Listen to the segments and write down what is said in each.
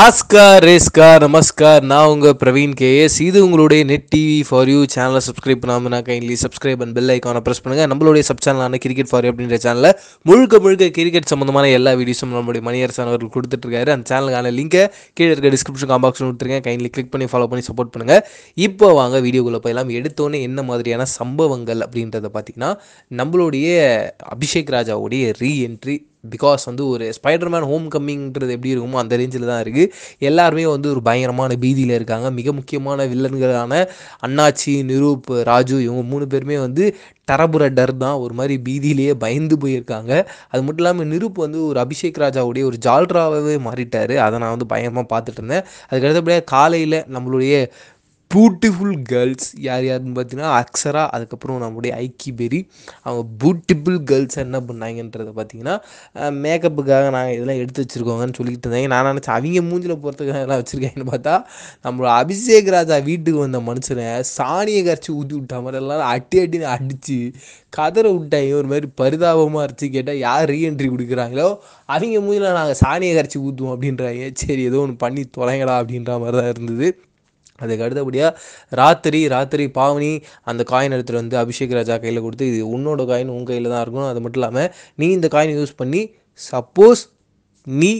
Oscar ரேஸ்கா நமஸ்கார் நான் உங்கள் Praveen KS இது உங்களுடைய நெட் டிவி ஃபார் யூ சேனலை சப்ஸ்கிரைப் பண்ணாமனா கைண்ட்லி சப்ஸ்கிரைப் அண்ட் பெல் ஐக்கானை ப்ரெஸ் பண்ணுங்கள் நம்மளுடைய சப் சேனலான கிரிக்கெட் ஃபார் யூ அப்படின்ற சேனலில் முழுக்க முழுக்க கிரிக்கெட் சம்மந்தமான எல்லா வீடியோஸும் நம்மளுடைய மணியரசன் அவர்கள் கொடுத்துட்ருக்காரு அந்த சேனலுக்கான லிங்கை கீழே இருக்க டிஸ்கிரிப்ஷன் காம்பாக்ஸில் கொடுத்துருக்கேன் கைண்ட்லி கிளிக் பண்ணி ஃபாலோ பண்ணி சப்போர்ட் பண்ணுங்கள் இப்போ வாங்க வீடியோக்குள்ளே போயெல்லாம் எடுத்தோன்னே என்ன மாதிரியான சம்பவங்கள் அப்படின்றத பார்த்தீங்கன்னா நம்மளுடைய அபிஷேக் ராஜாவுடைய ரீஎன்ட்ரி பிகாஸ் வந்து ஒரு ஸ்பைடர்மேன் ஹோம் கம்மிங்கிறது எப்படி இருக்குமோ அந்த ரேஞ்சில் தான் இருக்குது எல்லாருமே வந்து ஒரு பயங்கரமான பீதியில் இருக்காங்க மிக முக்கியமான வில்லன்களான அண்ணாச்சி நிரூப் ராஜு இவங்க மூணு பேருமே வந்து டரபுர டர் தான் ஒரு மாதிரி பீதியிலேயே பயந்து போயிருக்காங்க அது மட்டும் இல்லாமல் நிரூப் வந்து ஒரு அபிஷேக் ராஜாவுடைய ஒரு ஜால்ராவே மாறிட்டார் அதை நான் வந்து பயங்கரமாக பார்த்துட்டு இருந்தேன் அதுக்கடுத்தபடியாக காலையில் நம்மளுடைய பியூட்டிஃபுல் கேர்ள்ஸ் யார் யாருன்னு பார்த்தீங்கன்னா அக்ஸரா அதுக்கப்புறம் நம்முடைய ஐக்கி பெரி அவங்க பியூட்டிஃபுல் கேர்ள்ஸ் என்ன பண்ணாங்கன்றதை பார்த்தீங்கன்னா மேக்கப்புக்காக நாங்கள் இதெல்லாம் எடுத்து வச்சுருக்கோங்கன்னு சொல்லிட்டு இருந்தாங்க நான் நினச்சேன் அவங்க மூஞ்சில் போகிறதுக்காக எல்லாம் வச்சுருக்காங்கன்னு பார்த்தா நம்மளோட அபிஷேக் ராஜா வீட்டுக்கு வந்த மனுஷனை சாணியை கரைச்சி ஊற்றி விட்டா மாதிரி எல்லாம் அட்டி அட்டின்னு அடித்து கதரை விட்டாங்க ஒரு மாதிரி பரிதாபமாக இருந்துச்சு கேட்டால் யார் ரீஎன்ட்ரி கொடுக்குறாங்களோ அவங்க மூஞ்சில் நாங்கள் சாணியை கரைச்சி ஊற்றுவோம் அப்படின்றாங்க சரி ஏதோ ஒன்று பண்ணி தொலைங்கடா அப்படின்ற மாதிரி தான் இருந்தது அதுக்கு அடுத்தபடியாக ராத்திரி ராத்திரி பாவனி அந்த காயின் எடுத்துகிட்டு வந்து அபிஷேக் ராஜா கையில் கொடுத்து இது உன்னோட காயின் உன் கையில் தான் இருக்கணும் அது மட்டும் இல்லாமல் நீ இந்த காயின் யூஸ் பண்ணி சப்போஸ் நீ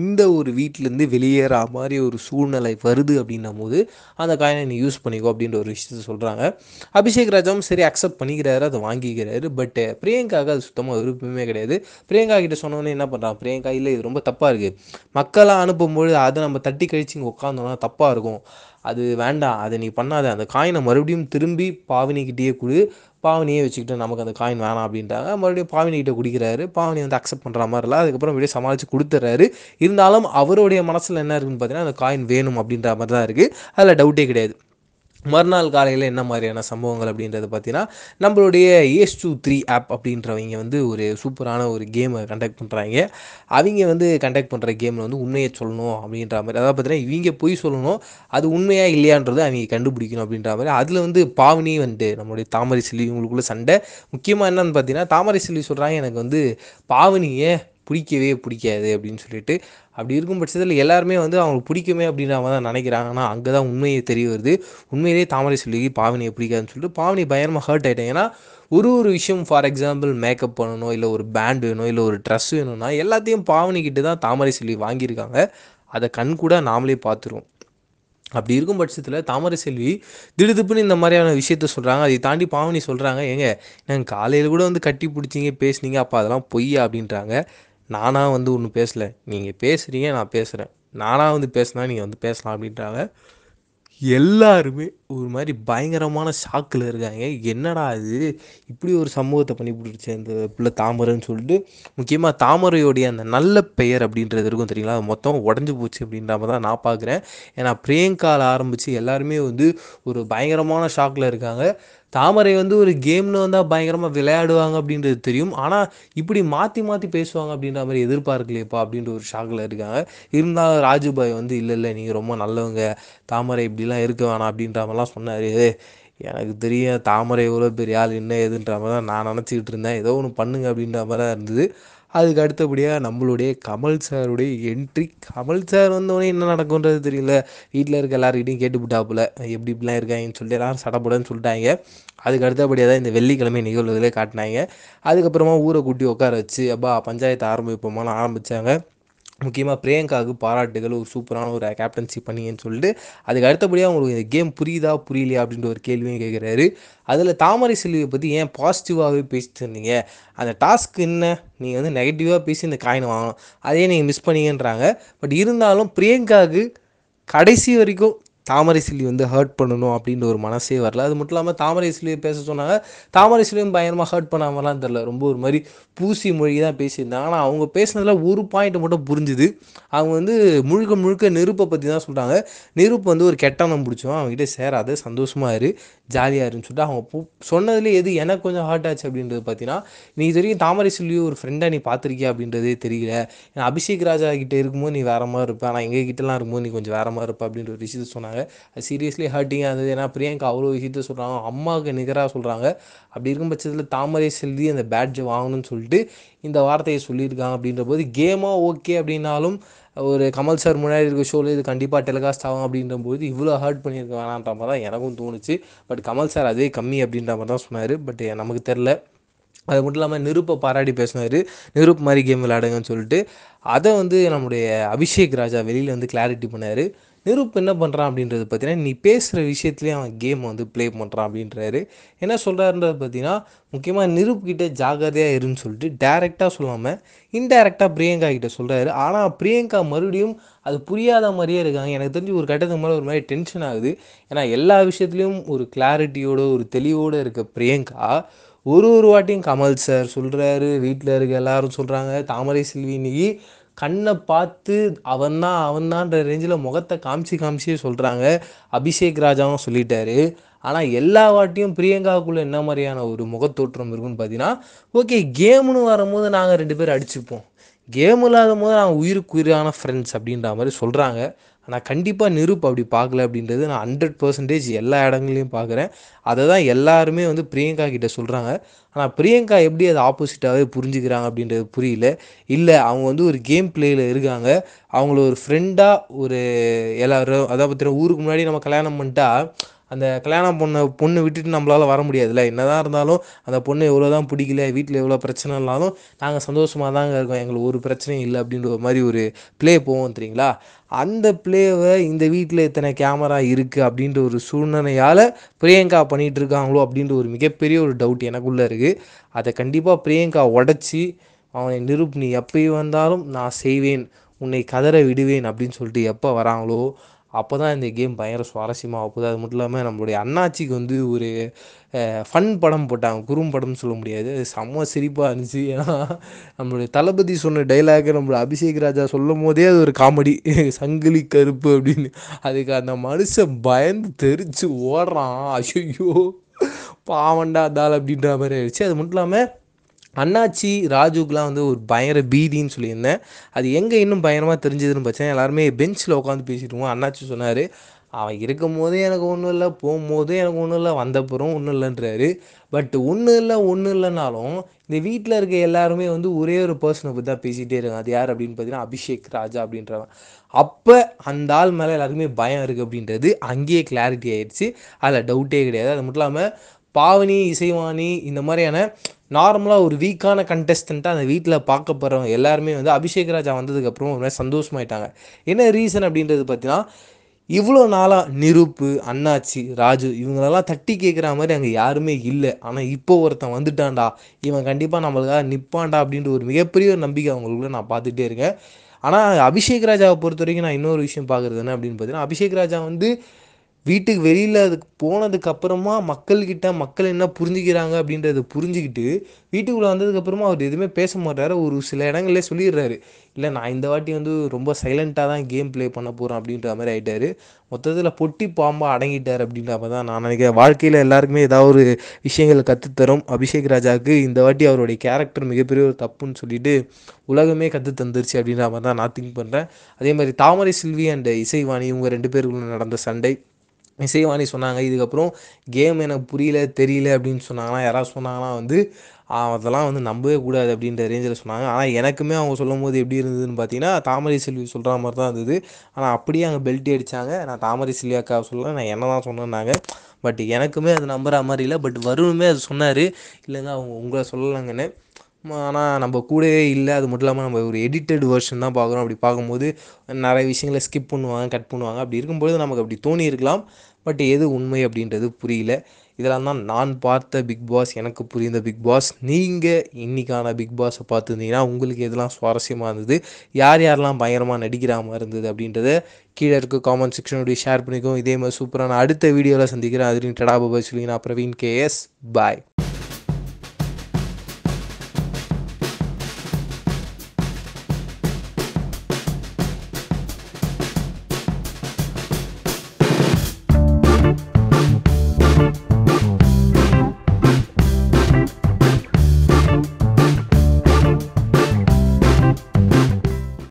இந்த ஒரு வீட்டிலேருந்து வெளியேற மாதிரி ஒரு சூழ்நிலை வருது அப்படின்னும் போது அந்த காயினை நீ யூஸ் பண்ணிக்கோ அப்படின்ற ஒரு விஷயத்த சொல்கிறாங்க அபிஷேக் ராஜாவும் சரி அக்செப்ட் பண்ணிக்கிறாரு அதை வாங்கிக்கிறாரு பட் பிரியங்காக அது சுத்தமாக விருப்பமே கிடையாது பிரியங்கா கிட்ட சொன்னோன்னே என்ன பண்ணுறான் பிரியங்கா இல்லை இது ரொம்ப தப்பாக இருக்குது மக்களாக அனுப்பும்பொழுது அதை நம்ம தட்டி கழிச்சு இங்கே உட்காந்தோன்னா தப்பாக இருக்கும் அது வேண்டாம் அதை நீ பண்ணாத அந்த காயினை மறுபடியும் திரும்பி பாவினிக்கிட்டே கொடு பாவனியே வச்சுக்கிட்டு நமக்கு அந்த காயின் வேணாம் அப்படின்ட்டாங்க மறுபடியும் பாவனிக்கிட்ட குடிக்கிறாரு பாவனி வந்து அக்செப்ட் பண்ணுற மாதிரி இல்லை அதுக்கப்புறம் அப்படியே சமாளித்து கொடுத்துட்றாரு இருந்தாலும் அவருடைய மனசில் என்ன இருக்குன்னு பார்த்தீங்கன்னா அந்த காயின் வேணும் அப்படின்ற மாதிரி தான் இருக்குது அதில் டவுட்டே கிடையாது மறுநாள் காலையில் என்ன மாதிரியான சம்பவங்கள் அப்படின்றத பார்த்தீங்கன்னா நம்மளுடைய ஏஸ் டூ த்ரீ ஆப் அப்படின்றவங்க வந்து ஒரு சூப்பரான ஒரு கேமை கண்டக்ட் பண்ணுறாங்க அவங்க வந்து கண்டக்ட் பண்ணுற கேமில் வந்து உண்மையை சொல்லணும் அப்படின்ற மாதிரி அதாவது பார்த்தீங்கன்னா இவங்க பொய் சொல்லணும் அது உண்மையாக இல்லையான்றது அவங்க கண்டுபிடிக்கணும் அப்படின்ற மாதிரி அதில் வந்து பாவனி வந்து நம்மளுடைய தாமரை செல்வி இவங்களுக்குள்ள சண்டை முக்கியமாக என்னன்னு பார்த்தீங்கன்னா தாமரை செல்வி சொல்கிறாங்க எனக்கு வந்து பாவனியை பிடிக்கவே பிடிக்காது அப்படின்னு சொல்லிட்டு அப்படி இருக்கும் பட்சத்தில் எல்லாருமே வந்து அவங்களுக்கு பிடிக்குமே அப்படின்னு அவங்க தான் நினைக்கிறாங்க ஆனால் அங்கே தான் உண்மையை தெரிய வருது உண்மையிலேயே தாமரை செல்விக்கு பாவனியை பிடிக்காதுன்னு சொல்லிட்டு பாவனி பயமாக ஹர்ட் ஆகிட்டேன் ஏன்னா ஒரு ஒரு விஷயம் ஃபார் எக்ஸாம்பிள் மேக்கப் பண்ணணும் இல்லை ஒரு பேண்ட் வேணும் இல்லை ஒரு ட்ரெஸ் வேணும்னா எல்லாத்தையும் பாவனிக்கிட்டு தான் தாமரை செல்வி வாங்கியிருக்காங்க அதை கண் கூட நாமளே பார்த்துருவோம் அப்படி இருக்கும் பட்சத்தில் தாமரை செல்வி திடுதுப்புன்னு இந்த மாதிரியான விஷயத்த சொல்கிறாங்க அதை தாண்டி பாவனி சொல்கிறாங்க ஏங்க நாங்கள் காலையில் கூட வந்து கட்டி பிடிச்சிங்க பேசுனீங்க அப்போ அதெல்லாம் பொய்யா அப்படின்றாங்க நானாக வந்து ஒன்று பேசலை நீங்கள் பேசுகிறீங்க நான் பேசுகிறேன் நானாக வந்து பேசினா நீங்கள் வந்து பேசலாம் அப்படின்றாங்க எல்லாருமே ஒரு மாதிரி பயங்கரமான ஷாக்கில் இருக்காங்க என்னடா இது இப்படி ஒரு சமூகத்தை பண்ணி பிடிச்சி அந்த பிள்ளை தாமரைன்னு சொல்லிட்டு முக்கியமாக தாமரையோடைய அந்த நல்ல பெயர் அப்படின்றது இருக்கும் தெரியுங்களா அது மொத்தம் உடஞ்சி போச்சு அப்படின்ற மாதிரி தான் நான் பார்க்குறேன் ஏன்னா பிரியங்காவில் ஆரம்பித்து எல்லாருமே வந்து ஒரு பயங்கரமான ஷாக்கில் இருக்காங்க தாமரை வந்து ஒரு கேம்னு வந்தால் பயங்கரமாக விளையாடுவாங்க அப்படின்றது தெரியும் ஆனால் இப்படி மாற்றி மாற்றி பேசுவாங்க அப்படின்ற மாதிரி எதிர்பார்க்கலையப்பா அப்படின்ற ஒரு ஷாக்கில் இருக்காங்க இருந்தாலும் ராஜுபாய் வந்து இல்லை இல்லை நீங்கள் ரொம்ப நல்லவங்க தாமரை இப்படிலாம் இருக்க வேணாம் அப்படின்ற மாதிரிலாம் சொன்னார் எனக்கு தெரியும் தாமரை எவ்வளோ பெரிய ஆள் என்ன ஏதுன்ற மாதிரி தான் நான் நினச்சிக்கிட்டு இருந்தேன் ஏதோ ஒன்று பண்ணுங்க அப்படின்ற மாதிரி தான் இருந்தது அதுக்கு அடுத்தபடியாக நம்மளுடைய கமல் சாருடைய என்ட்ரி கமல் சார் வந்தோடனே என்ன நடக்கும்ன்றது தெரியல வீட்டில் இருக்க எல்லாருக்கிட்டையும் கேட்டு விட்டாப்புல எப்படி இப்படிலாம் இருக்காங்கன்னு சொல்லி எல்லாரும் சடப்படன்னு சொல்லிட்டாங்க அதுக்கு அடுத்தபடியாக தான் இந்த வெள்ளிக்கிழமை நிகழ்வுகளே காட்டினாங்க அதுக்கப்புறமா ஊரை கூட்டி உட்கார வச்சு அப்பா பஞ்சாயத்து ஆரம்பிப்போமான்னு ஆரம்பித்தாங்க முக்கியமாக பிரியங்காவுக்கு பாராட்டுகள் ஒரு சூப்பரான ஒரு கேப்டன்சி பண்ணீங்கன்னு சொல்லிட்டு அதுக்கு அடுத்தபடியாக அவங்களுக்கு இந்த கேம் புரியுதா புரியலையா அப்படின்ற ஒரு கேள்வியும் கேட்குறாரு அதில் தாமரை செல்வியை பற்றி ஏன் பாசிட்டிவாகவே பேசிட்டு இருந்தீங்க அந்த டாஸ்க் என்ன நீங்கள் வந்து நெகட்டிவாக பேசி இந்த காயின் வாங்கணும் அதே நீங்கள் மிஸ் பண்ணீங்கன்றாங்க பட் இருந்தாலும் பிரியங்காவுக்கு கடைசி வரைக்கும் தாமரை சிலி வந்து ஹர்ட் பண்ணணும் அப்படின்ற ஒரு மனசே வரல அது மட்டும் இல்லாமல் தாமரை சிலியை பேச சொன்னாங்க தாமரை சிலியும் பயங்கரமாக ஹர்ட் பண்ணாமலாம் தெரில ரொம்ப ஒரு மாதிரி பூசி மொழி தான் பேசியிருந்தாங்க ஆனால் அவங்க பேசினதில் ஒரு பாயிண்ட் மட்டும் புரிஞ்சுது அவங்க வந்து முழுக்க முழுக்க நெருப்பை பற்றி தான் சொல்கிறாங்க நெருப்பு வந்து ஒரு கெட்டணம் பிடிச்சோம் அவங்ககிட்ட சேராது சந்தோஷமாக இரு ஜாலியாக இருன்னு சொல்லிட்டு அவங்க சொன்னதுலேயே எது எனக்கு கொஞ்சம் ஹர்ட் ஆச்சு அப்படின்றது பார்த்தீங்கன்னா நீ இது வரைக்கும் தாமரை சிலியும் ஒரு ஃப்ரெண்டாக நீ பார்த்துருக்கியா அப்படின்றதே தெரியல அபிஷேக் ராஜா கிட்டே இருக்கும்போது நீ வேறு மாதிரி இருப்பேன் ஆனால் எங்கள் கிட்டலாம் இருக்கும்போது நீ கொஞ்சம் வேறு மாதிரி இருப்பேன் அப்படின்ற ஒரு விஷயத்தை சொன்னாங்க சீரியஸ்லி ஹர்ட்டிங் இருந்தது ஏன்னா பிரியங்கா அவ்வளோ விஷயத்த சொல்கிறாங்க அம்மாவுக்கு நிகராக சொல்கிறாங்க அப்படி இருக்கும் பட்சத்தில் தாமரை செல்வி அந்த பேட்ஜை வாங்கணும்னு சொல்லிட்டு இந்த வார்த்தையை சொல்லியிருக்காங்க அப்படின்ற போது கேமாக ஓகே அப்படின்னாலும் ஒரு கமல் சார் முன்னாடி இருக்க ஷோவில் இது கண்டிப்பாக டெலிகாஸ்ட் ஆகும் அப்படின்ற போது இவ்வளோ ஹர்ட் பண்ணியிருக்க வேணான்ற மாதிரி தான் எனக்கும் தோணுச்சு பட் கமல் சார் அதே கம்மி அப்படின்ற மாதிரி தான் சொன்னார் பட் நமக்கு தெரில அது மட்டும் இல்லாமல் நிருப்பை பாராட்டி பேசினார் நிருப் மாதிரி கேம் விளையாடுங்கன்னு சொல்லிட்டு அதை வந்து நம்முடைய அபிஷேக் ராஜா வெளியில் வந்து கிளாரிட்டி பண்ணார் நெருப்பு என்ன பண்ணுறான் அப்படின்றது பார்த்தீங்கன்னா நீ பேசுகிற விஷயத்துலேயே அவன் கேம் வந்து ப்ளே பண்ணுறான் அப்படின்றாரு என்ன சொல்கிறாருன்றது பார்த்தீங்கன்னா முக்கியமாக கிட்டே ஜாகிரதையாக இருன்னு சொல்லிட்டு டேரெக்டாக சொல்லாமல் இன்டைரக்டாக பிரியங்கா கிட்டே சொல்கிறாரு ஆனால் பிரியங்கா மறுபடியும் அது புரியாத மாதிரியே இருக்காங்க எனக்கு தெரிஞ்சு ஒரு கட்டத்துக்கு மேலே ஒரு மாதிரி டென்ஷன் ஆகுது ஏன்னா எல்லா விஷயத்துலேயும் ஒரு கிளாரிட்டியோடு ஒரு தெளிவோடு இருக்க பிரியங்கா ஒரு ஒரு வாட்டியும் கமல் சார் சொல்கிறாரு வீட்டில் இருக்க எல்லாரும் சொல்கிறாங்க தாமரை செல்வி இன்னைக்கு கண்ணை பார்த்து அவன்தான் அவன்தான்ற ரேஞ்சில் முகத்தை காமிச்சு காமிச்சே சொல்கிறாங்க அபிஷேக் ராஜாவும் சொல்லிட்டாரு ஆனால் எல்லா வாட்டியும் பிரியங்காவுக்குள்ளே என்ன மாதிரியான ஒரு முகத்தோற்றம் இருக்குன்னு பார்த்தீங்கன்னா ஓகே கேம்னு வரும்போது நாங்கள் ரெண்டு பேரும் அடிச்சுப்போம் கேம் இல்லாத போது நாங்கள் உயிருக்கு உயிரான ஃப்ரெண்ட்ஸ் அப்படின்ற மாதிரி சொல்கிறாங்க ஆனால் கண்டிப்பாக நிரூப் அப்படி பார்க்கல அப்படின்றது நான் ஹண்ட்ரட் பர்சன்டேஜ் எல்லா இடங்களையும் பார்க்குறேன் அதை தான் எல்லாருமே வந்து பிரியங்கா கிட்டே சொல்கிறாங்க ஆனால் பிரியங்கா எப்படி அதை ஆப்போசிட்டாகவே புரிஞ்சுக்கிறாங்க அப்படின்றது புரியல இல்லை அவங்க வந்து ஒரு கேம் பிளேயில் இருக்காங்க அவங்கள ஒரு ஃப்ரெண்டாக ஒரு எல்லாரும் அதாவது பார்த்தீங்கன்னா ஊருக்கு முன்னாடி நம்ம கல்யாணம் பண்ணிட்டா அந்த கல்யாணம் பொண்ணை பொண்ணு விட்டுட்டு நம்மளால் வர முடியாதுல்ல என்ன தான் இருந்தாலும் அந்த பொண்ணு எவ்வளோ தான் பிடிக்கல வீட்டில் எவ்வளோ பிரச்சனை இருந்தாலும் நாங்கள் சந்தோஷமாக தாங்க இருக்கோம் எங்களுக்கு ஒரு பிரச்சனையும் இல்லை அப்படின்ற மாதிரி ஒரு ப்ளே போவோம் தெரியுங்களா அந்த பிளேவை இந்த வீட்டில் இத்தனை கேமரா இருக்குது அப்படின்ற ஒரு சூழ்நிலையால் பிரியங்கா பண்ணிகிட்டு இருக்காங்களோ அப்படின்ற ஒரு மிகப்பெரிய ஒரு டவுட் எனக்குள்ளே இருக்குது அதை கண்டிப்பாக பிரியங்கா உடச்சி அவனை நிரூப் நீ எப்பயும் வந்தாலும் நான் செய்வேன் உன்னை கதற விடுவேன் அப்படின்னு சொல்லிட்டு எப்போ வராங்களோ அப்போ தான் இந்த கேம் பயங்கர சுவாரஸ்யமாக போகுது அது மட்டும் இல்லாமல் நம்மளுடைய அண்ணாச்சிக்கு வந்து ஒரு ஃபன் படம் போட்டாங்க குறும் படம்னு சொல்ல முடியாது செம்ம சிரிப்பாக இருந்துச்சு ஏன்னா நம்மளுடைய தளபதி சொன்ன டைலாகை நம்மளோட அபிஷேக் ராஜா சொல்லும் போதே அது ஒரு காமெடி சங்கிலி கருப்பு அப்படின்னு அதுக்கு அந்த மனுஷன் பயந்து தெரித்து ஓடுறான் ஐயோ பாவண்டா தாள் அப்படின்ற மாதிரி ஆயிடுச்சு அது மட்டும் இல்லாமல் அண்ணாச்சி ராஜுக்கெலாம் வந்து ஒரு பயங்கர பீதின்னு சொல்லியிருந்தேன் அது எங்கே இன்னும் பயங்கரமாக தெரிஞ்சதுன்னு பார்த்தேன் எல்லாருமே பெஞ்சில் உட்காந்து பேசிட்டுருவோம் அண்ணாச்சி சொன்னார் அவன் இருக்கும் போதே எனக்கு ஒன்றும் இல்லை போகும்போதே எனக்கு ஒன்றும் இல்லை வந்தப்புறம் ஒன்றும் இல்லைன்றாரு பட் ஒன்றும் இல்லை ஒன்றும் இல்லைனாலும் இந்த வீட்டில் இருக்க எல்லாருமே வந்து ஒரே ஒரு பர்சனை பற்றி தான் பேசிகிட்டே இருக்காங்க அது யார் அப்படின்னு பார்த்தீங்கன்னா அபிஷேக் ராஜா அப்படின்றவன் அப்போ அந்த ஆள் மேலே எல்லாருக்குமே பயம் இருக்குது அப்படின்றது அங்கேயே கிளாரிட்டி ஆகிடுச்சு அதில் டவுட்டே கிடையாது அது மட்டும் இல்லாமல் பாவனி இசைவாணி இந்த மாதிரியான நார்மலாக ஒரு வீக்கான கண்டெஸ்டண்ட்டாக அந்த வீட்டில் பார்க்க போகிறவங்க எல்லாருமே வந்து அபிஷேக் ராஜா வந்ததுக்கப்புறம் ஒரு மாதிரி சந்தோஷமாயிட்டாங்க என்ன ரீசன் அப்படின்றது பார்த்தீங்கன்னா இவ்வளோ நாளாக நெருப்பு அண்ணாச்சி ராஜு இவங்களெல்லாம் தட்டி கேட்குற மாதிரி அங்கே யாருமே இல்லை ஆனால் இப்போ ஒருத்தன் வந்துட்டான்டா இவன் கண்டிப்பாக நம்மளுக்காக நிற்பான்டா அப்படின்ற ஒரு மிகப்பெரிய ஒரு நம்பிக்கை அவங்களுக்குள்ள நான் பார்த்துட்டே இருக்கேன் ஆனால் அபிஷேக் ராஜாவை பொறுத்த வரைக்கும் நான் இன்னொரு விஷயம் பார்க்குறது என்ன அப்படின்னு பார்த்தீங்கன்னா அபிஷேக் ராஜா வந்து வீட்டுக்கு வெளியில் அதுக்கு போனதுக்கப்புறமா மக்கள்கிட்ட மக்கள் என்ன புரிஞ்சுக்கிறாங்க அப்படின்றத புரிஞ்சுக்கிட்டு வீட்டுக்குள்ளே வந்ததுக்கப்புறமா அவர் எதுவுமே பேச மாட்டார் ஒரு சில இடங்கள்லேயே சொல்லிடுறாரு இல்லை நான் இந்த வாட்டி வந்து ரொம்ப சைலண்ட்டாக தான் கேம் ப்ளே பண்ண போகிறேன் அப்படின்ற மாதிரி ஆகிட்டார் மொத்தத்தில் பொட்டி பாம்பாக அடங்கிட்டார் அப்படின்ற தான் நான் நினைக்கிறேன் வாழ்க்கையில் எல்லாருக்குமே ஏதாவது ஒரு விஷயங்களை கற்றுத்தரும் அபிஷேக் ராஜாவுக்கு இந்த வாட்டி அவருடைய கேரக்டர் மிகப்பெரிய ஒரு தப்புன்னு சொல்லிட்டு உலகமே கற்று தந்துருச்சு அப்படின்ற மாதிரி தான் நான் திங்க் பண்ணுறேன் அதே மாதிரி தாமரை சில்வி அண்ட் இசைவாணி இவங்க ரெண்டு பேருக்குள்ள நடந்த சண்டை இசைவாணி சொன்னாங்க இதுக்கப்புறம் கேம் எனக்கு புரியல தெரியல அப்படின்னு சொன்னாங்கன்னா யாராவது சொன்னாங்கன்னா வந்து அதெல்லாம் வந்து நம்பவே கூடாது அப்படின்ற ரேஞ்சில் சொன்னாங்க ஆனால் எனக்குமே அவங்க சொல்லும் போது எப்படி இருந்ததுன்னு பார்த்தீங்கன்னா தாமரை செல்வி சொல்கிற மாதிரி தான் இருந்தது ஆனால் அப்படியே அங்கே பெல்ட்டு அடித்தாங்க நான் தாமரை செல்வி சொல்ல நான் என்ன தான் சொன்னேன்னாங்க பட் எனக்குமே அது நம்புகிற மாதிரி இல்லை பட் வருணுமே அது சொன்னார் இல்லைங்க அவங்க உங்களை சொல்லலைங்கன்னு ஆனால் நம்ம கூடவே இல்லை அது மட்டும் இல்லாமல் நம்ம ஒரு எடிட்டட் வெர்ஷன் தான் பார்க்குறோம் அப்படி பார்க்கும்போது நிறைய விஷயங்களை ஸ்கிப் பண்ணுவாங்க கட் பண்ணுவாங்க அப்படி இருக்கும்போது நமக்கு அப்படி தோணி இருக்கலாம் பட் எது உண்மை அப்படின்றது புரியல இதெல்லாம் தான் நான் பார்த்த பிக் பாஸ் எனக்கு புரிந்த பிக் பாஸ் நீங்கள் இன்றைக்கான பிக் பாஸை பார்த்துருந்தீங்கன்னா உங்களுக்கு எதெல்லாம் சுவாரஸ்யமாக இருந்தது யார் யாரெல்லாம் பயங்கரமாக நடிக்கிறாமல் இருந்தது அப்படின்றத கீழே இருக்க காமெண்ட் செக்ஷனோடய ஷேர் பண்ணிக்கும் இதே மாதிரி சூப்பரான அடுத்த வீடியோவில் சந்திக்கிறேன் அதுலேயும் டடாபாபா பாபாய் சொல்லிங்கன்னா பிரவீன் கேஎஸ் பாய்